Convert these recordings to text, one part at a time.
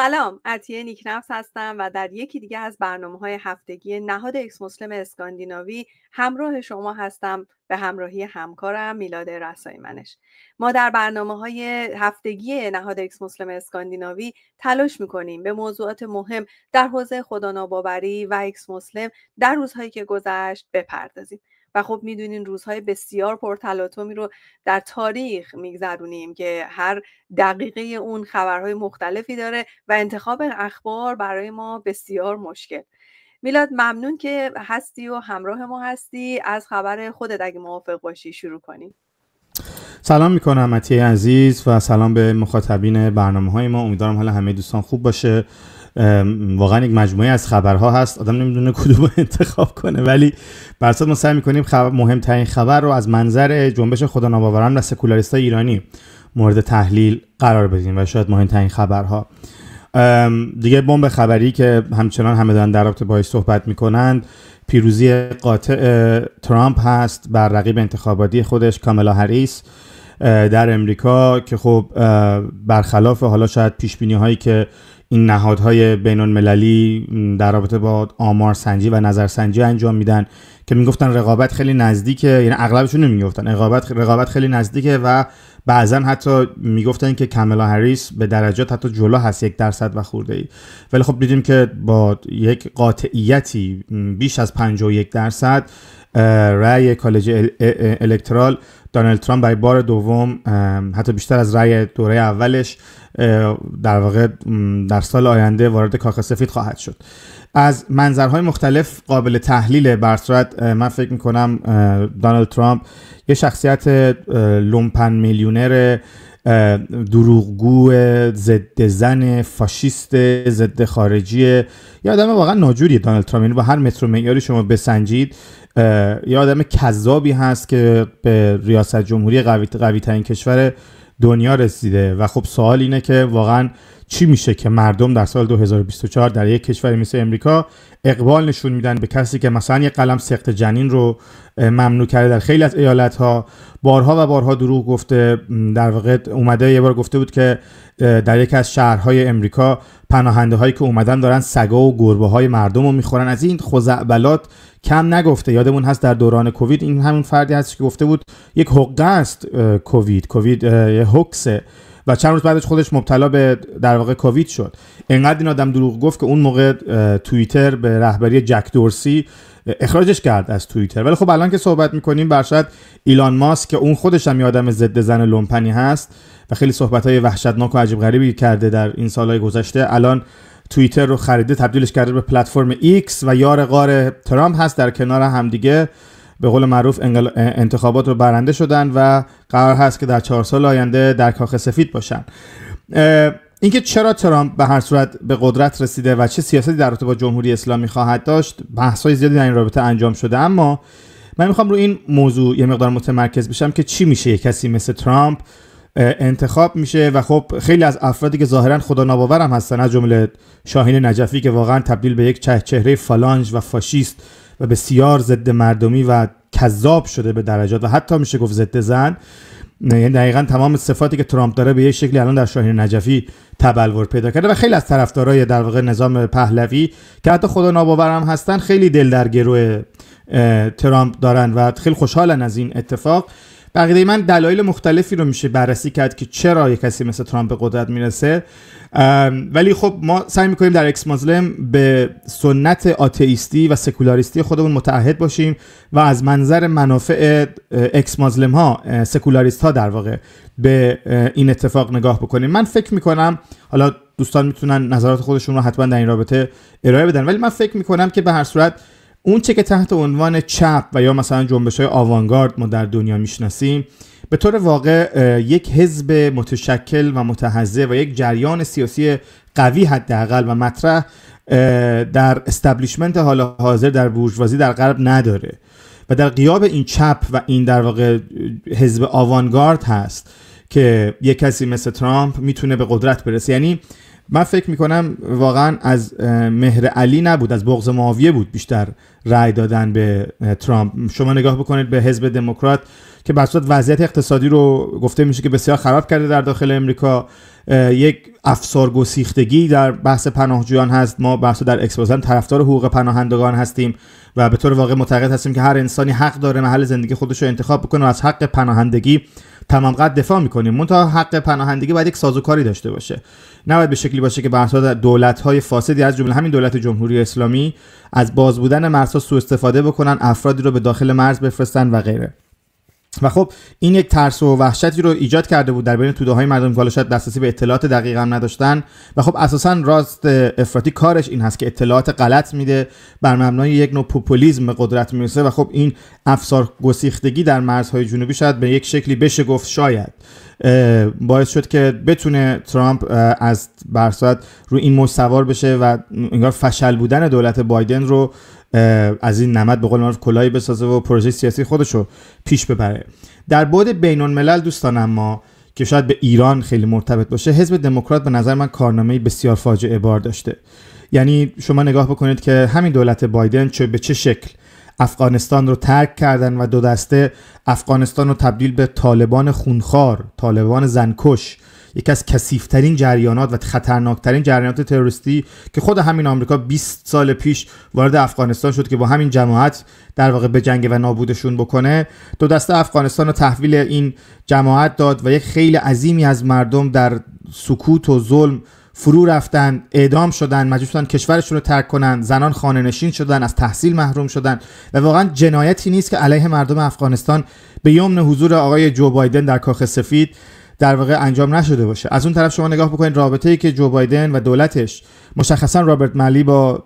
سلام عطیه نیکنفس هستم و در یکی دیگه از برنامه های هفتگی نهاد اکس مسلم اسکاندیناوی همراه شما هستم به همراهی همکارم میلاد رسای منش ما در برنامه های هفتگی نهاد اکس مسلم اسکاندیناوی تلاش میکنیم به موضوعات مهم در حوزه خدا و اکس مسلم در روزهایی که گذشت بپردازیم و خب میدونین روزهای بسیار پرتلاطمی رو در تاریخ میگذرونیم که هر دقیقه اون خبرهای مختلفی داره و انتخاب اخبار برای ما بسیار مشکل میلاد ممنون که هستی و همراه ما هستی از خبر خودت اگه موافق باشی شروع کنیم سلام میکنم متی عزیز و سلام به مخاطبین برنامه های ما امیدوارم حالا همه دوستان خوب باشه واقعا یک مجموعه از خبرها هست آدم نمیدونه کدوم انتخاب کنه ولی برصد ما سعی میکنیم خبر مهمترین خبر رو از منظر جنبش خدا و سکولاریست ایرانی مورد تحلیل قرار بدیم و شاید مهمترین خبرها دیگه بمب خبری که همچنان همه دارن در رابطه باهاش صحبت میکنند پیروزی قاطع ترامپ هست بر رقیب انتخاباتی خودش کاملا هریس در امریکا که خب برخلاف حالا شاید پیش بینی هایی که این نهادهای بین المللی در رابطه با آمار سنجی و نظرسنجی انجام میدن که میگفتن رقابت خیلی نزدیکه یعنی اغلبشون نمیگفتن رقابت رقابت خیلی نزدیکه و بعضا حتی میگفتن که کاملا هریس به درجات حتی جلو هست یک درصد و خورده ای ولی خب دیدیم که با یک قاطعیتی بیش از 51 درصد رأی کالج الکترال دونالد ترامپ برای بار دوم حتی بیشتر از رأی دوره اولش در واقع در سال آینده وارد کاخ سفید خواهد شد از منظرهای مختلف قابل تحلیل بر صورت من فکر میکنم دانالد ترامپ یه شخصیت لومپن میلیونر دروغگو ضد زن فاشیست ضد خارجی یه آدم واقعا ناجوری دانالد ترامپ یعنی با هر متر و معیاری شما بسنجید یه آدم کذابی هست که به ریاست جمهوری قوی, قوی ترین کشور دنیا رسیده و خب سوال اینه که واقعا چی میشه که مردم در سال 2024 در یک کشوری مثل امریکا اقبال نشون میدن به کسی که مثلا یک قلم سخت جنین رو ممنوع کرده در خیلی از ایالت ها بارها و بارها دروغ گفته در واقع اومده یه بار گفته بود که در یکی از شهرهای امریکا پناهنده هایی که اومدن دارن سگا و گربه های مردم رو میخورن از این خزعبلات کم نگفته یادمون هست در دوران کووید این همون فردی هست که گفته بود یک حقه است کووید کووید یه و چند روز بعدش خودش مبتلا به در واقع کووید شد انقدر این آدم دروغ گفت که اون موقع توییتر به رهبری جک دورسی اخراجش کرد از توییتر ولی خب الان که صحبت میکنیم برشد ایلان ماسک که اون خودش هم یه آدم ضد زن لومپنی هست و خیلی صحبت های وحشتناک و عجیب غریبی کرده در این سالهای گذشته الان توییتر رو خریده تبدیلش کرده به پلتفرم ایکس و یار غار ترامپ هست در کنار همدیگه به قول معروف انتخابات رو برنده شدن و قرار هست که در چهار سال آینده در کاخ سفید باشن اینکه چرا ترامپ به هر صورت به قدرت رسیده و چه سیاستی در رابطه با جمهوری اسلامی خواهد داشت های زیادی در این رابطه انجام شده اما من میخوام رو این موضوع یه مقدار متمرکز بشم که چی میشه یه کسی مثل ترامپ انتخاب میشه و خب خیلی از افرادی که ظاهرا خدا ناباورم هستن از جمله شاهین نجفی که واقعا تبدیل به یک چهره فالانج و فاشیست و بسیار ضد مردمی و کذاب شده به درجات و حتی میشه گفت ضد زن یعنی دقیقا تمام صفاتی که ترامپ داره به یه شکلی الان در شاهین نجفی تبلور پیدا کرده و خیلی از طرفدارای در واقع نظام پهلوی که حتی خدا ناباورم هستن خیلی دل در گروه ترامپ دارن و خیلی خوشحالن از این اتفاق بقیده من دلایل مختلفی رو میشه بررسی کرد که چرا یک کسی مثل ترامپ به قدرت میرسه ولی خب ما سعی میکنیم در اکس مازلم به سنت آتئیستی و سکولاریستی خودمون متعهد باشیم و از منظر منافع اکس مازلم ها سکولاریست ها در واقع به این اتفاق نگاه بکنیم من فکر میکنم حالا دوستان میتونن نظرات خودشون رو حتما در این رابطه ارائه بدن ولی من فکر میکنم که به هر صورت اون چه که تحت عنوان چپ و یا مثلا جنبش های آوانگارد ما در دنیا میشناسیم به طور واقع یک حزب متشکل و متحزه و یک جریان سیاسی قوی حداقل و مطرح در استبلیشمنت حال حاضر در بورژوازی در غرب نداره و در قیاب این چپ و این در واقع حزب آوانگارد هست که یک کسی مثل ترامپ میتونه به قدرت برسه یعنی من فکر میکنم واقعا از مهر علی نبود از بغض معاویه بود بیشتر رأی دادن به ترامپ شما نگاه بکنید به حزب دموکرات که به وضعیت اقتصادی رو گفته میشه که بسیار خراب کرده در داخل امریکا یک افسار گسیختگی در بحث پناهجویان هست ما بحث در اکسپوزن طرفدار حقوق پناهندگان هستیم و به طور واقع معتقد هستیم که هر انسانی حق داره محل زندگی خودش رو انتخاب بکنه و از حق پناهندگی تمام قد دفاع میکنیم منتها حق پناهندگی باید یک سازوکاری داشته باشه نباید به شکلی باشه که بحثا دولت های فاسدی از جمله همین دولت جمهوری اسلامی از باز بودن مرزها سوء استفاده بکنن افرادی رو به داخل مرز بفرستن و غیره و خب این یک ترس و وحشتی رو ایجاد کرده بود در بین توده های مردم که شاید دسترسی به اطلاعات دقیق هم نداشتن و خب اساسا راست افراطی کارش این هست که اطلاعات غلط میده بر مبنای یک نوع پوپولیزم به قدرت میرسه و خب این افسار گسیختگی در مرزهای جنوبی شاید به یک شکلی بشه گفت شاید باعث شد که بتونه ترامپ از برصورت رو این موج سوار بشه و انگار فشل بودن دولت بایدن رو از این نمد به قول معروف کلاهی بسازه و پروژه سیاسی خودش رو پیش ببره در بعد بین الملل دوستان اما که شاید به ایران خیلی مرتبط باشه حزب دموکرات به نظر من کارنامه بسیار فاجعه بار داشته یعنی شما نگاه بکنید که همین دولت بایدن چه به چه شکل افغانستان رو ترک کردن و دو دسته افغانستان رو تبدیل به طالبان خونخوار، طالبان زنکش یکی از کثیفترین جریانات و خطرناکترین جریانات تروریستی که خود همین آمریکا 20 سال پیش وارد افغانستان شد که با همین جماعت در واقع به جنگ و نابودشون بکنه دو دسته افغانستان رو تحویل این جماعت داد و یک خیلی عظیمی از مردم در سکوت و ظلم فرو رفتن اعدام شدن مجبور شدن کشورشون رو ترک کنن زنان خانه شدن از تحصیل محروم شدن و واقعا جنایتی نیست که علیه مردم افغانستان به یمن حضور آقای جو بایدن در کاخ سفید در واقع انجام نشده باشه از اون طرف شما نگاه بکنید رابطه ای که جو بایدن و دولتش مشخصا رابرت ملی با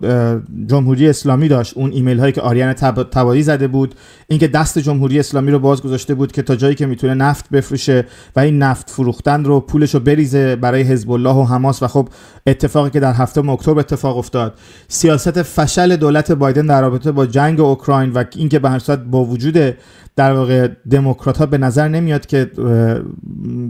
جمهوری اسلامی داشت اون ایمیل هایی که آریان تبایی زده بود اینکه دست جمهوری اسلامی رو باز گذاشته بود که تا جایی که میتونه نفت بفروشه و این نفت فروختن رو پولش رو بریزه برای حزب الله و حماس و خب اتفاقی که در هفته اکتبر اتفاق افتاد سیاست فشل دولت بایدن در رابطه با جنگ اوکراین و اینکه به هر صورت با وجود در واقع دموکرات ها به نظر نمیاد که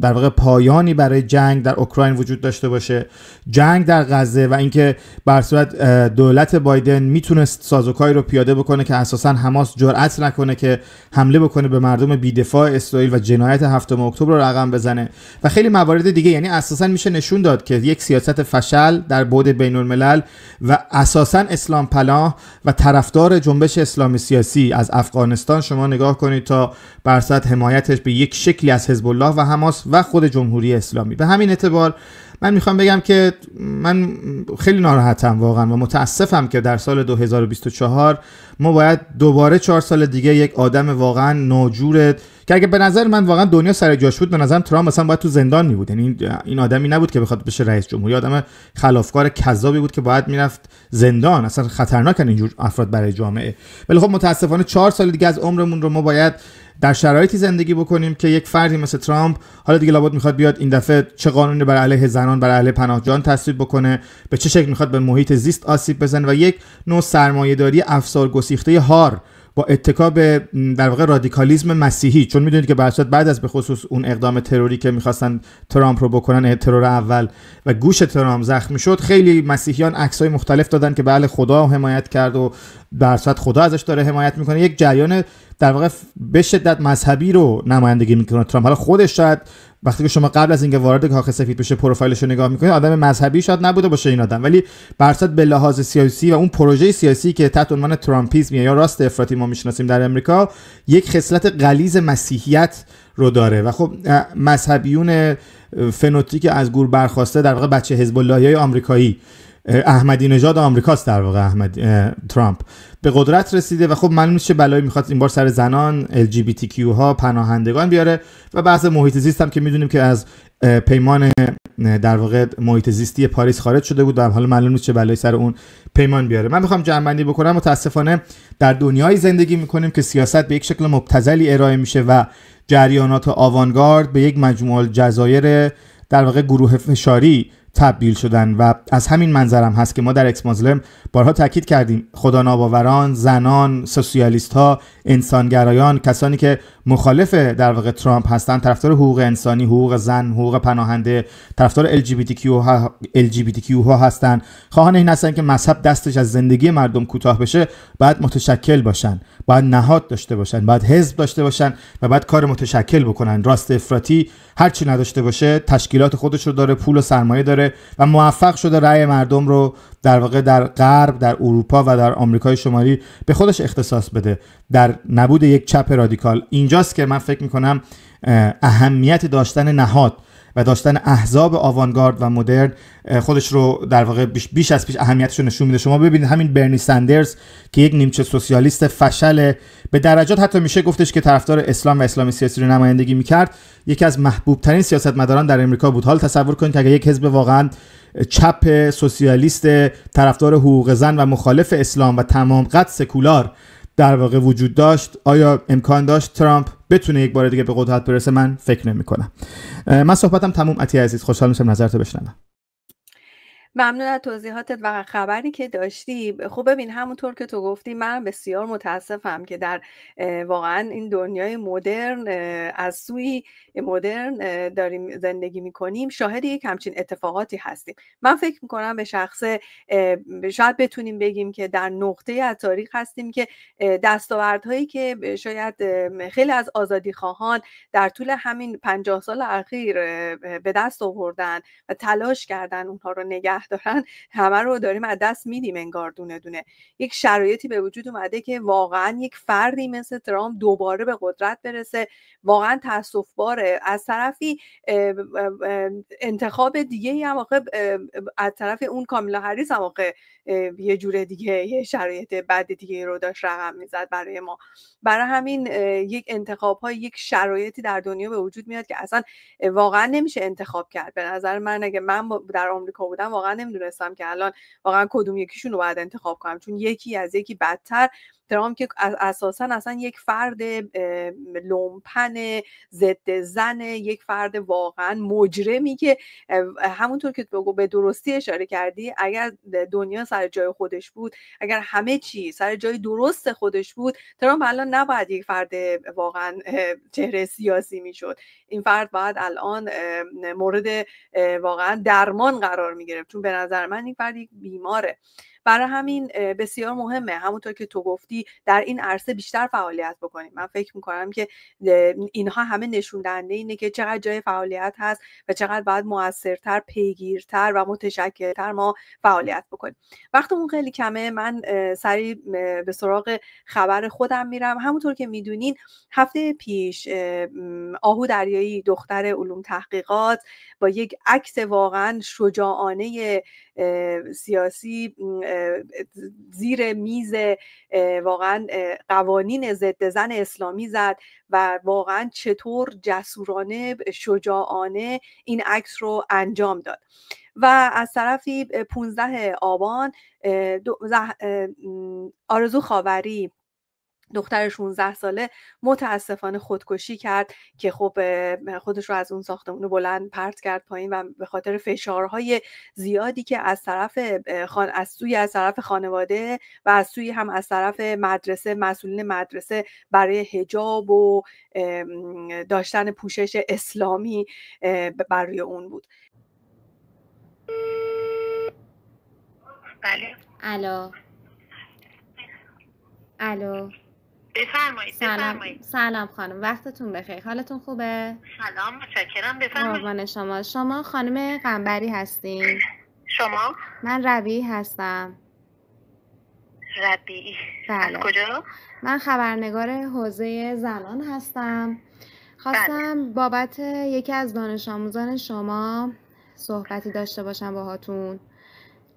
در واقع پایانی برای جنگ در اوکراین وجود داشته باشه جنگ در غزه و اینکه بر صورت دولت بایدن میتونست سازوکاری رو پیاده بکنه که اساسا حماس جرأت نکنه که حمله بکنه به مردم بیدفاع اسرائیل و جنایت هفتم اکتبر رو رقم بزنه و خیلی موارد دیگه یعنی اساسا میشه نشون داد که یک سیاست فشل در بعد بین الملل و اساسا اسلام پناه و طرفدار جنبش اسلامی سیاسی از افغانستان شما نگاه کنید تا بر حمایتش به یک شکلی از حزب الله و حماس و خود جمهوری اسلامی به همین اعتبار من میخوام بگم که من خیلی ناراحتم واقعا و متاسفم که در سال 2024 ما باید دوباره چهار سال دیگه یک آدم واقعا ناجور که اگه به نظر من واقعا دنیا سر جاش بود به نظرم ترامپ مثلا باید تو زندان می بود یعنی این آدمی نبود که بخواد بشه رئیس جمهوری آدم خلافکار کذابی بود که باید میرفت زندان اصلا خطرناکن اینجور افراد برای جامعه ولی خب متاسفانه چهار سال دیگه از عمرمون رو ما باید در شرایطی زندگی بکنیم که یک فردی مثل ترامپ حالا دیگه لابد میخواد بیاد این دفعه چه قانونی بر علیه زنان بر علیه پناهجان تصویب بکنه به چه شکل میخواد به محیط زیست آسیب بزنه و یک نوع داری افسار گسیخته هار با اتکا به در واقع رادیکالیزم مسیحی چون میدونید که برصورت بعد از به خصوص اون اقدام تروری که میخواستن ترامپ رو بکنن یعنی ترور اول و گوش ترامپ زخمی شد خیلی مسیحیان های مختلف دادن که بله خدا حمایت کرد و برصورت خدا ازش داره حمایت میکنه یک جریان در واقع به شدت مذهبی رو نمایندگی میکنه ترامپ حالا خودش شاید وقتی که شما قبل از اینکه وارد کاخ سفید بشه پروفایلش رو نگاه میکنید آدم مذهبی شاید نبوده باشه این آدم ولی برصد به لحاظ سیاسی و اون پروژه سیاسی که تحت عنوان ترامپیزم یا راست افراطی ما میشناسیم در امریکا یک خصلت غلیز مسیحیت رو داره و خب مذهبیون فنوتیک از گور برخواسته در واقع بچه حزب آمریکایی احمدی نژاد آمریکاست در واقع احمد ترامپ به قدرت رسیده و خب معلوم چه بلایی میخواد این بار سر زنان کیو ها پناهندگان بیاره و بحث محیط زیست هم که میدونیم که از پیمان در واقع محیط زیستی پاریس خارج شده بود و حالا معلوم نیست چه بلایی سر اون پیمان بیاره من میخوام جنبندی بکنم متاسفانه در دنیای زندگی میکنیم که سیاست به یک شکل مبتذلی ارائه میشه و جریانات آوانگارد به یک مجموعه جزایر در واقع گروه فشاری تبدیل شدن و از همین منظرم هست که ما در اکس بارها تاکید کردیم خدا ناباوران، زنان، سوسیالیست ها، انسانگرایان، کسانی که مخالف در واقع ترامپ هستند، طرفدار حقوق انسانی، حقوق زن، حقوق پناهنده، طرفدار بی تی کیو ها هستند، خواهان این هستند که مذهب دستش از زندگی مردم کوتاه بشه، باید متشکل باشن. باید نهاد داشته باشن باید حزب داشته باشن و باید کار متشکل بکنن راست افراطی هر چی نداشته باشه تشکیلات خودش رو داره پول و سرمایه داره و موفق شده رأی مردم رو در واقع در غرب در اروپا و در آمریکای شمالی به خودش اختصاص بده در نبود یک چپ رادیکال اینجاست که من فکر میکنم اهمیت داشتن نهاد و داشتن احزاب آوانگارد و مدرن خودش رو در واقع بیش, از پیش اهمیتش رو نشون میده شما ببینید همین برنی سندرز که یک نیمچه سوسیالیست فشل به درجات حتی میشه گفتش که طرفدار اسلام و اسلامی سیاسی رو نمایندگی میکرد یکی از محبوب ترین سیاستمداران در امریکا بود حال تصور کنید که اگر یک حزب واقعا چپ سوسیالیست طرفدار حقوق زن و مخالف اسلام و تمام قد سکولار در واقع وجود داشت آیا امکان داشت ترامپ بتونه یک بار دیگه به قدرت برسه من فکر کنم من صحبتم تموم عتی عزیز خوشحال میشم نظرتو بشنوم ممنون از توضیحاتت و خبری که داشتی خب ببین همونطور که تو گفتی من بسیار متاسفم که در واقعا این دنیای مدرن از سوی مدرن داریم زندگی میکنیم شاهد یک همچین اتفاقاتی هستیم من فکر میکنم به شخص شاید بتونیم بگیم که در نقطه از تاریخ هستیم که دستاوردهایی که شاید خیلی از آزادی خواهان در طول همین پنجاه سال اخیر به دست آوردن و تلاش کردن اونها رو نگه دارن همه رو داریم از دست میدیم انگار دونه دونه یک شرایطی به وجود اومده که واقعا یک فردی مثل ترامپ دوباره به قدرت برسه واقعا تاسف باره از طرفی انتخاب دیگه هم از طرف اون کاملا هریس هم یه جور دیگه یه شرایط بد دیگه رو داشت رقم میزد برای ما برای همین یک انتخاب های یک شرایطی در دنیا به وجود میاد که اصلا واقعا نمیشه انتخاب کرد به نظر من اگه من در آمریکا بودم واقعا نمیدونستم که الان واقعا کدوم یکیشون رو باید انتخاب کنم چون یکی از یکی بدتر ترامپ که اساسا اصلا یک فرد لومپن ضد زن یک فرد واقعا مجرمی که همونطور که به درستی اشاره کردی اگر دنیا سر جای خودش بود اگر همه چی سر جای درست خودش بود ترامپ الان نباید یک فرد واقعا چهره سیاسی میشد این فرد باید الان مورد واقعا درمان قرار می گرفت چون به نظر من این فرد یک بیماره برای همین بسیار مهمه همونطور که تو گفتی در این عرصه بیشتر فعالیت بکنیم من فکر میکنم که اینها همه نشون دهنده اینه که چقدر جای فعالیت هست و چقدر باید موثرتر پیگیرتر و متشکلتر ما فعالیت بکنیم وقتمون خیلی کمه من سریع به سراغ خبر خودم میرم همونطور که میدونین هفته پیش آهو دریایی دختر علوم تحقیقات با یک عکس واقعا شجاعانه سیاسی زیر میز واقعا قوانین ضد زن اسلامی زد و واقعا چطور جسورانه شجاعانه این عکس رو انجام داد و از طرفی 15 آبان آرزو خاوری دختر 16 ساله متاسفانه خودکشی کرد که خب خودش رو از اون ساختمون بلند پرت کرد پایین و به خاطر فشارهای زیادی که از طرف خان... از سوی از طرف خانواده و از سوی هم از طرف مدرسه مسئولین مدرسه برای حجاب و داشتن پوشش اسلامی برای اون بود بله الو الو بفرمایید سلام سلام خانم وقتتون بخیر حالتون خوبه سلام متشکرم بفرمایید قربان شما شما خانم قنبری هستین شما من ربیعی هستم ربیعی بله. کجا من خبرنگار حوزه زنان هستم خواستم بله. بابت یکی از دانش آموزان شما صحبتی داشته باشم باهاتون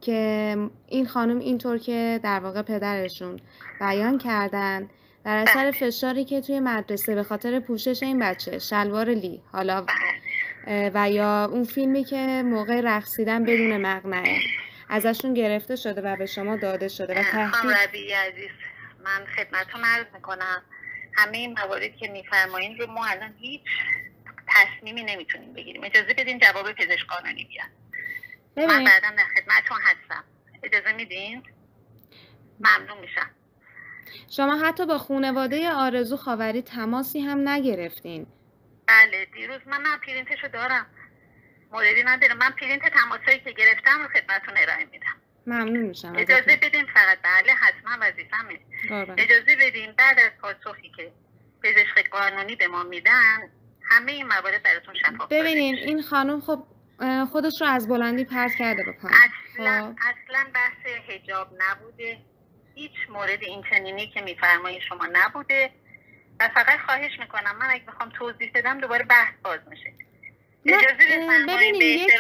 که این خانم اینطور که در واقع پدرشون بیان کردن در اثر بله. فشاری که توی مدرسه به خاطر پوشش این بچه شلوار لی حالا بله. و یا اون فیلمی که موقع رقصیدن بدون مقنعه ازشون گرفته شده و به شما داده شده و تحقیق عزیز من خدمتتون عرض میکنم همه این موارد که میفرمایین رو ما الان هیچ تصمیمی نمیتونیم بگیریم اجازه بدین جواب پزشک قانونی بیاد من بعدم در خدمتتون هستم اجازه میدین ممنون میشم شما حتی با خونواده آرزو خاوری تماسی هم نگرفتین بله دیروز من نه پرینتشو دارم موردی نداره من پرینت تماسایی که گرفتم رو خدمتتون ارائه میدم ممنون میشم اجازه بدین فقط بله حتما وظیفمه اجازه بدین بعد از پاسخی که پزشک قانونی به ما میدن همه این موارد براتون شفاف ببینین این خانم خب خودش رو از بلندی پرت کرده بکنه اصلا خب. اصلا بحث حجاب نبوده هیچ مورد این چنینی که میفرمایید شما نبوده و فقط خواهش میکنم من اگه بخوام توضیح بدم دوباره بحث باز میشه اجازه یک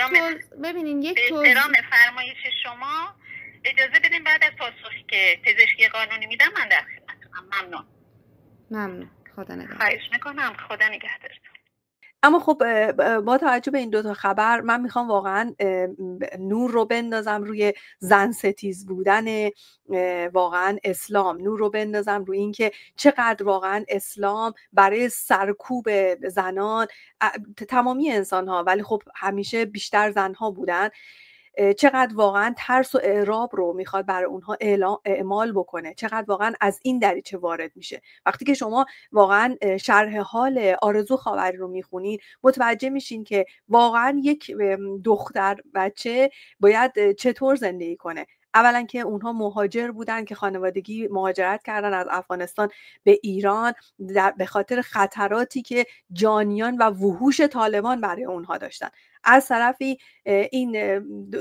ببینین یک احترام فرمایش شما اجازه بدین بعد از پاسخی که پزشکی قانونی میدم من در خدمتتونم ممنون ممنون خواهش میکنم خدا نگهدارتون اما خب با توجه به این دوتا خبر من میخوام واقعا نور رو بندازم روی زن ستیز بودن واقعا اسلام نور رو بندازم روی اینکه چقدر واقعا اسلام برای سرکوب زنان تمامی انسان ها ولی خب همیشه بیشتر زن ها بودن چقدر واقعا ترس و اعراب رو میخواد برای اونها اعمال بکنه چقدر واقعا از این دریچه وارد میشه وقتی که شما واقعا شرح حال آرزو خاوری رو میخونید متوجه میشین که واقعا یک دختر بچه باید چطور زندگی کنه اولا که اونها مهاجر بودن که خانوادگی مهاجرت کردن از افغانستان به ایران به خاطر خطراتی که جانیان و وحوش طالبان برای اونها داشتن از طرفی این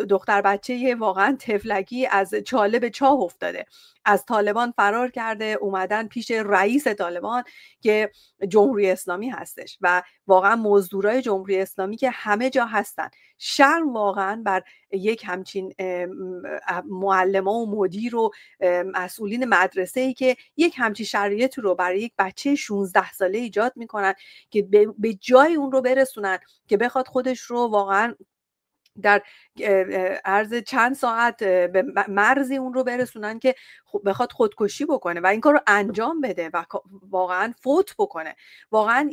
دختر بچه واقعا تفلکی از چاله به چاه افتاده از طالبان فرار کرده اومدن پیش رئیس طالبان که جمهوری اسلامی هستش و واقعا مزدورای جمهوری اسلامی که همه جا هستن شرم واقعا بر یک همچین معلم و مدیر و مسئولین مدرسه ای که یک همچین شرایطی رو برای یک بچه 16 ساله ایجاد میکنن که به جای اون رو برسونن که بخواد خودش رو واقعا در عرض چند ساعت به مرزی اون رو برسونن که بخواد خودکشی بکنه و این کار رو انجام بده و واقعا فوت بکنه واقعا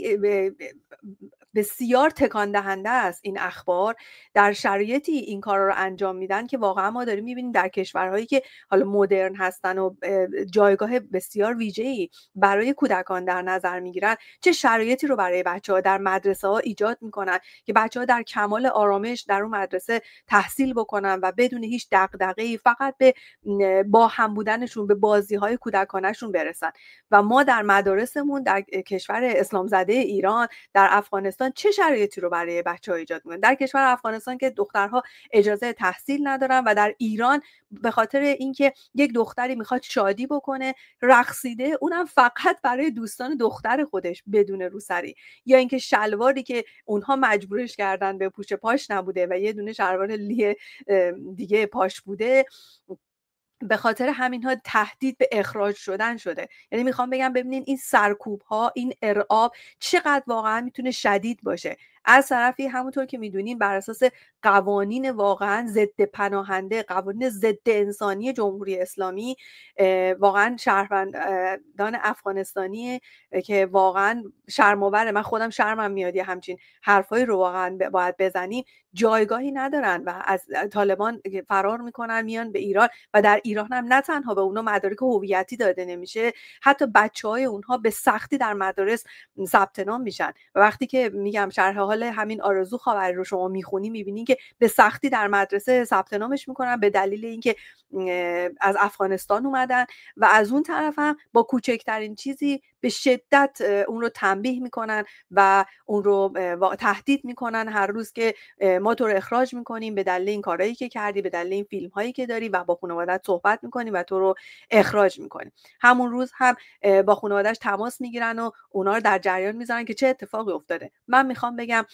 بسیار تکان دهنده است این اخبار در شرایطی این کار رو انجام میدن که واقعا ما داریم میبینیم در کشورهایی که حالا مدرن هستن و جایگاه بسیار ای برای کودکان در نظر میگیرن چه شرایطی رو برای بچه ها در مدرسه ها ایجاد میکنن که بچه ها در کمال آرامش در اون مدرسه تحصیل بکنن و بدون هیچ دغدغه‌ای فقط به با هم بودنشون به بازی های کودکانشون برسن و ما در مدارسمون در کشور اسلام زده ایران در افغانستان چه شرایطی رو برای بچه ها ایجاد میکنه در کشور افغانستان که دخترها اجازه تحصیل ندارن و در ایران به خاطر اینکه یک دختری میخواد شادی بکنه رقصیده اونم فقط برای دوستان دختر خودش بدون روسری یا اینکه شلواری که اونها مجبورش کردن به پوش پاش نبوده و یه دونه شلوار لیه دیگه پاش بوده به خاطر همین ها تهدید به اخراج شدن شده یعنی میخوام بگم ببینین این سرکوب ها این ارعاب چقدر واقعا میتونه شدید باشه از طرفی همونطور که میدونین بر اساس قوانین واقعا ضد پناهنده قوانین ضد انسانی جمهوری اسلامی واقعا شهروندان افغانستانی که واقعا شرماوره من خودم شرمم میاد همچین حرفایی رو واقعا باید بزنیم جایگاهی ندارن و از طالبان فرار میکنن میان به ایران و در ایران هم نه تنها به اونا مدارک هویتی داده نمیشه حتی بچه های اونها به سختی در مدارس ثبت نام میشن و وقتی که میگم شرح حال همین آرزو خاور رو شما میخونی میبینی که به سختی در مدرسه ثبت نامش میکنن به دلیل اینکه از افغانستان اومدن و از اون طرف هم با کوچکترین چیزی به شدت اون رو تنبیه میکنن و اون رو تهدید میکنن هر روز که ما تو رو اخراج میکنیم به دلیل این کارهایی که کردی به دلیل این فیلم هایی که داری و با خانوادت صحبت میکنیم و تو رو اخراج میکنیم همون روز هم با خانوادهش تماس میگیرن و اونا رو در جریان میذارن که چه اتفاقی افتاده من میخوام بگم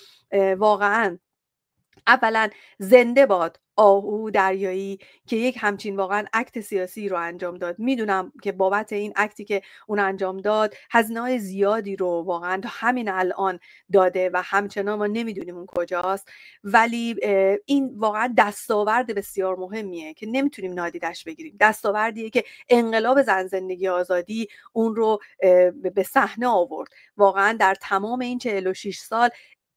واقعا اولا زنده باد آهو دریایی که یک همچین واقعا عکت سیاسی رو انجام داد میدونم که بابت این اکتی که اون انجام داد هزینه زیادی رو واقعا تا همین الان داده و همچنان ما نمیدونیم اون کجاست ولی این واقعا دستاورد بسیار مهمیه که نمیتونیم نادیدش بگیریم دستاوردیه که انقلاب زن زندگی آزادی اون رو به صحنه آورد واقعا در تمام این 46 سال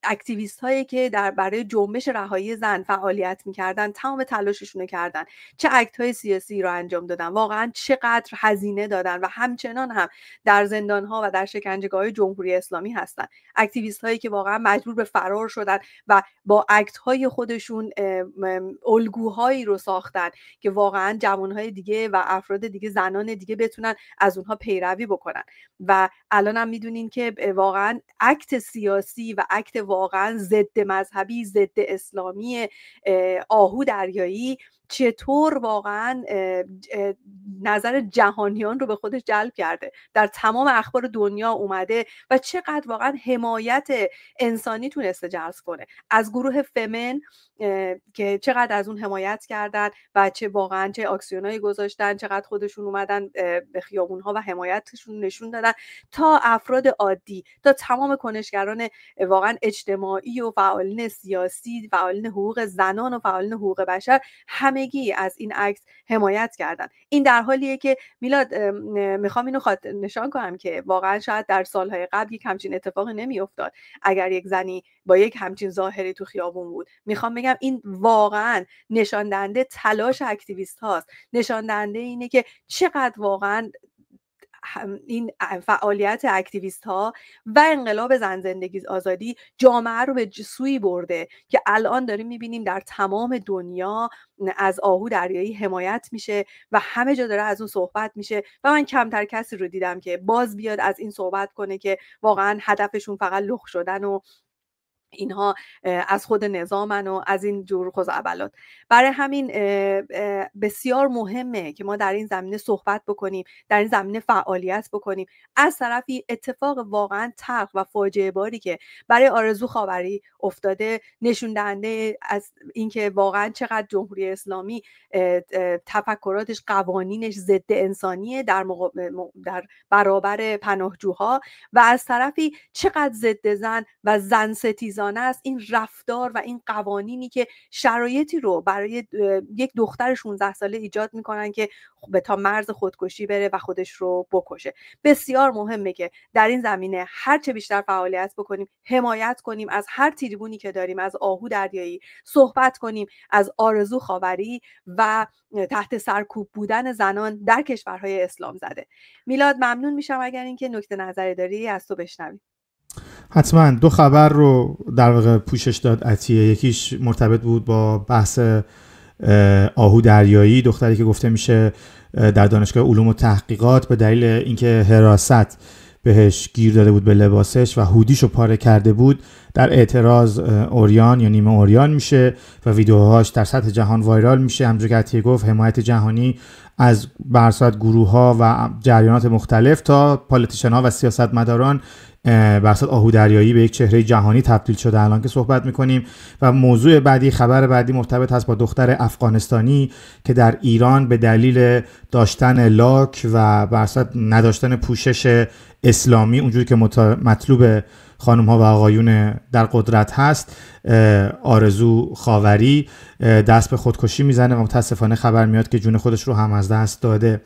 اکتیویست هایی که در برای جنبش رهایی زن فعالیت میکردن تمام تلاششون رو کردن چه اکت های سیاسی رو انجام دادن واقعا چقدر هزینه دادن و همچنان هم در زندان ها و در های جمهوری اسلامی هستن اکتیویست هایی که واقعا مجبور به فرار شدن و با اکت های خودشون الگوهایی رو ساختن که واقعا جوان های دیگه و افراد دیگه زنان دیگه بتونن از اونها پیروی بکنن و الان هم میدونین که واقعا اکت سیاسی و اکت واقعا ضد مذهبی ضد اسلامی آهو دریایی چطور واقعا نظر جهانیان رو به خودش جلب کرده در تمام اخبار دنیا اومده و چقدر واقعا حمایت انسانی تونسته جلب کنه از گروه فمن که چقدر از اون حمایت کردن و چه واقعا چه آکسیونایی گذاشتن چقدر خودشون اومدن به خیابونها و حمایتشون نشون دادن تا افراد عادی تا تمام کنشگران واقعا اجتماعی و فعالین سیاسی فعالین حقوق زنان و فعالین حقوق بشر همگی از این عکس حمایت کردن این در حالیه که میلاد میخوام اینو خاطر نشان کنم که واقعا شاید در سالهای قبل یک همچین اتفاقی نمیافتاد اگر یک زنی با یک همچین ظاهری تو خیابون بود میخوام بگم این واقعا نشان دهنده تلاش اکتیویست هاست نشان دهنده اینه که چقدر واقعا این فعالیت اکتیویست ها و انقلاب زن زندگی آزادی جامعه رو به سویی برده که الان داریم میبینیم در تمام دنیا از آهو دریایی حمایت میشه و همه جا داره از اون صحبت میشه و من کمتر کسی رو دیدم که باز بیاد از این صحبت کنه که واقعا هدفشون فقط لخ شدن و اینها از خود نظامن و از این جور خزعبلات برای همین بسیار مهمه که ما در این زمینه صحبت بکنیم در این زمینه فعالیت بکنیم از طرفی اتفاق واقعا تلخ و فاجعه باری که برای آرزو خاوری افتاده نشون دهنده از اینکه واقعا چقدر جمهوری اسلامی تفکراتش قوانینش ضد انسانیه در, در برابر پناهجوها و از طرفی چقدر ضد زن و زن ستیزان است این رفتار و این قوانینی که شرایطی رو برای یک دختر 16 ساله ایجاد میکنن که به تا مرز خودکشی بره و خودش رو بکشه بسیار مهمه که در این زمینه هرچه بیشتر فعالیت بکنیم حمایت کنیم از هر تریبونی که داریم از آهو دریایی صحبت کنیم از آرزو خاوری و تحت سرکوب بودن زنان در کشورهای اسلام زده میلاد ممنون میشم اگر اینکه نکته نظری داری از تو بشنویم حتما دو خبر رو در واقع پوشش داد اتیه یکیش مرتبط بود با بحث آهو دریایی دختری که گفته میشه در دانشگاه علوم و تحقیقات به دلیل اینکه حراست بهش گیر داده بود به لباسش و رو پاره کرده بود در اعتراض اوریان یا نیمه اوریان میشه و ویدیوهاش در سطح جهان وایرال میشه همجور که اتیه گفت حمایت جهانی از برسات گروه ها و جریانات مختلف تا پالیتیشن ها و سیاستمداران بحث آهو دریایی به یک چهره جهانی تبدیل شده الان که صحبت میکنیم و موضوع بعدی خبر بعدی مرتبط هست با دختر افغانستانی که در ایران به دلیل داشتن لاک و برصد نداشتن پوشش اسلامی اونجوری که مطلوب خانم ها و آقایون در قدرت هست آرزو خاوری دست به خودکشی میزنه و متاسفانه خبر میاد که جون خودش رو هم از دست داده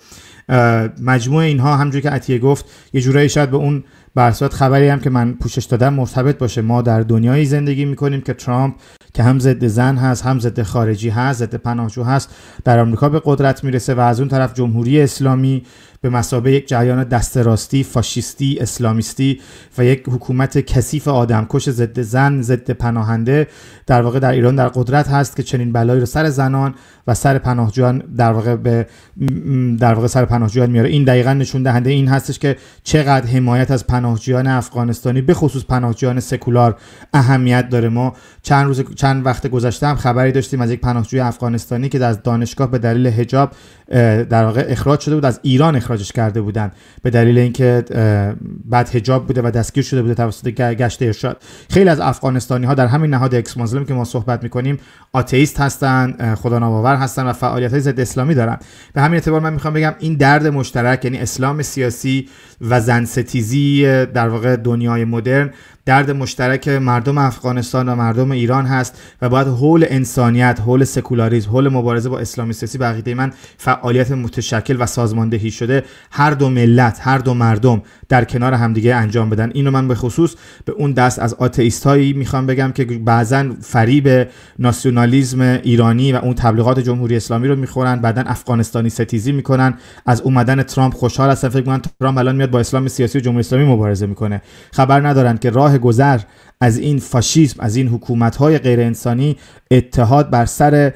مجموع اینها همجور که عطیه گفت یه جورایی شاید به اون صورت خبری هم که من پوشش دادم مرتبط باشه ما در دنیایی زندگی میکنیم که ترامپ که هم ضد زن هست هم ضد خارجی هست ضد پناهجو هست در آمریکا به قدرت میرسه و از اون طرف جمهوری اسلامی به مسابه یک جریان دست راستی فاشیستی اسلامیستی و یک حکومت کثیف آدمکش ضد زن ضد پناهنده در واقع در ایران در قدرت هست که چنین بلایی رو سر زنان و سر پناهجویان در واقع به در واقع سر پناهجویان میاره این دقیقا نشون دهنده این هستش که چقدر حمایت از پناهجویان افغانستانی به خصوص پناهجویان سکولار اهمیت داره ما چند روز چند وقت گذشته هم خبری داشتیم از یک پناهجوی افغانستانی که از دانشگاه به دلیل حجاب در واقع اخراج شده بود از ایران اخراجش کرده بودن به دلیل اینکه بعد حجاب بوده و دستگیر شده بوده توسط گشت ارشاد خیلی از افغانستانی ها در همین نهاد اکس مسلم که ما صحبت میکنیم آتئیست هستند خدا ناباور هستن و فعالیت های ضد اسلامی دارن به همین اعتبار من میخوام بگم این درد مشترک یعنی اسلام سیاسی و زن ستیزی در واقع دنیای مدرن درد مشترک مردم افغانستان و مردم ایران هست و باید حول انسانیت حول سکولاریز حول مبارزه با اسلامی سیاسی بقیده من فعالیت متشکل و سازماندهی شده هر دو ملت هر دو مردم در کنار همدیگه انجام بدن اینو من به خصوص به اون دست از آتیست میخوام بگم که بعضا فریب ناسیونالیزم ایرانی و اون تبلیغات جمهوری اسلامی رو میخورن بعدا افغانستانی ستیزی میکنن از اومدن ترامپ خوشحال هستن فکر میکنن ترامپ الان میاد با اسلام سیاسی و جمهوری اسلامی مبارزه میکنه خبر ندارن که راه گذر از این فاشیسم از این حکومت های غیر انسانی اتحاد بر سر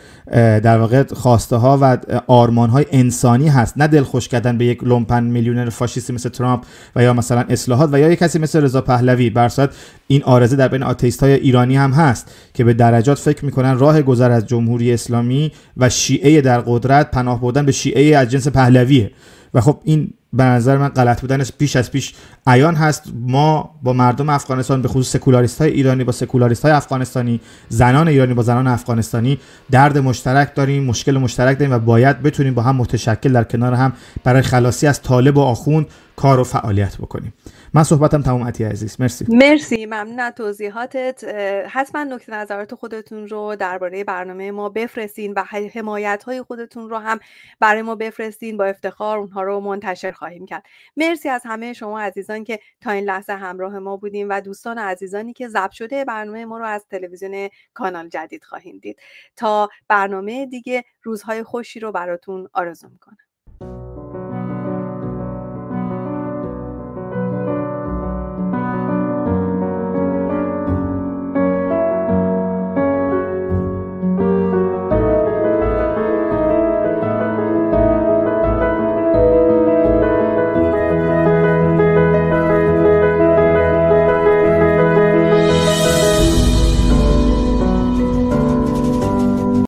در واقع خواسته ها و آرمان های انسانی هست نه دلخوش کردن به یک لومپن میلیونر فاشیستی مثل ترامپ و یا مثلا اصلاحات و یا یک کسی مثل رضا پهلوی بر این آرزه در بین آتیست های ایرانی هم هست که به درجات فکر میکنن راه گذر از جمهوری اسلامی و شیعه در قدرت پناه بردن به شیعه از جنس پهلویه و خب این به نظر من غلط بودنش پیش از پیش عیان هست ما با مردم افغانستان به خصوص سکولاریست های ایرانی با سکولاریست های افغانستانی زنان ایرانی با زنان افغانستانی درد مشترک داریم مشکل مشترک داریم و باید بتونیم با هم متشکل در کنار هم برای خلاصی از طالب و آخوند کار و فعالیت بکنیم من صحبتم تمام عتی عزیز مرسی مرسی ممنون از توضیحاتت حتما نکته نظرات خودتون رو درباره برنامه ما بفرستین و حمایت های خودتون رو هم برای ما بفرستین با افتخار اونها رو منتشر خواهیم کرد مرسی از همه شما عزیزان که تا این لحظه همراه ما بودیم و دوستان عزیزانی که ضبط شده برنامه ما رو از تلویزیون کانال جدید خواهیم دید تا برنامه دیگه روزهای خوشی رو براتون آرزو میکنم